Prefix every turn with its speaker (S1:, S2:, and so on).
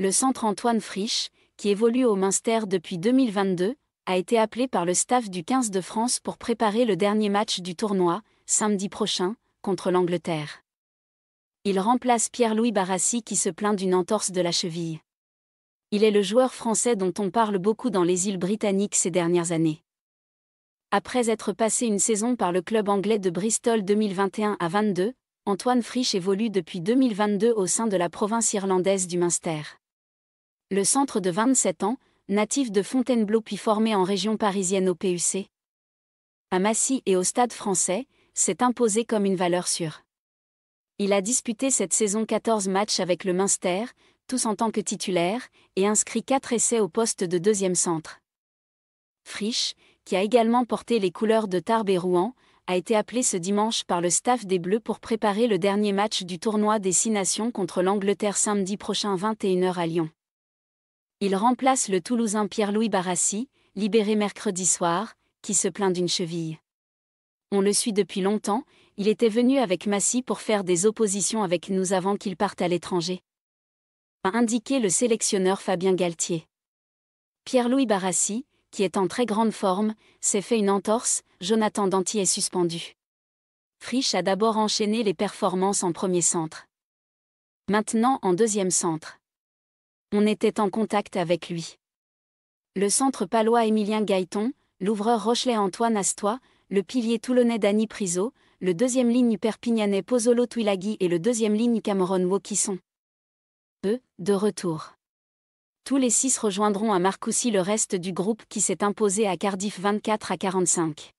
S1: Le centre Antoine Frisch, qui évolue au Munster depuis 2022, a été appelé par le staff du 15 de France pour préparer le dernier match du tournoi, samedi prochain, contre l'Angleterre. Il remplace Pierre-Louis Barassi qui se plaint d'une entorse de la cheville. Il est le joueur français dont on parle beaucoup dans les îles britanniques ces dernières années. Après être passé une saison par le club anglais de Bristol 2021 à 22, Antoine Frisch évolue depuis 2022 au sein de la province irlandaise du Munster le centre de 27 ans, natif de Fontainebleau puis formé en région parisienne au PUC. À Massy et au Stade français, s'est imposé comme une valeur sûre. Il a disputé cette saison 14 matchs avec le Münster, tous en tant que titulaire, et inscrit 4 essais au poste de deuxième centre. Frisch, qui a également porté les couleurs de Tarbes et Rouen, a été appelé ce dimanche par le staff des Bleus pour préparer le dernier match du tournoi des Six Nations contre l'Angleterre samedi prochain 21h à Lyon. Il remplace le Toulousain Pierre-Louis Barassi, libéré mercredi soir, qui se plaint d'une cheville. On le suit depuis longtemps, il était venu avec Massy pour faire des oppositions avec nous avant qu'il parte à l'étranger. A indiqué le sélectionneur Fabien Galtier. Pierre-Louis Barassi, qui est en très grande forme, s'est fait une entorse, Jonathan Danty est suspendu. Frisch a d'abord enchaîné les performances en premier centre. Maintenant en deuxième centre on était en contact avec lui. Le centre palois Émilien Gaëton, l'ouvreur Rochelet Antoine Astois, le pilier toulonnais Dany Priso, le deuxième ligne perpignanais Pozolo Twilaghi et le deuxième ligne Cameron wauquisson
S2: Eux, de retour.
S1: Tous les six rejoindront à Marcoussi le reste du groupe qui s'est imposé à Cardiff 24 à 45.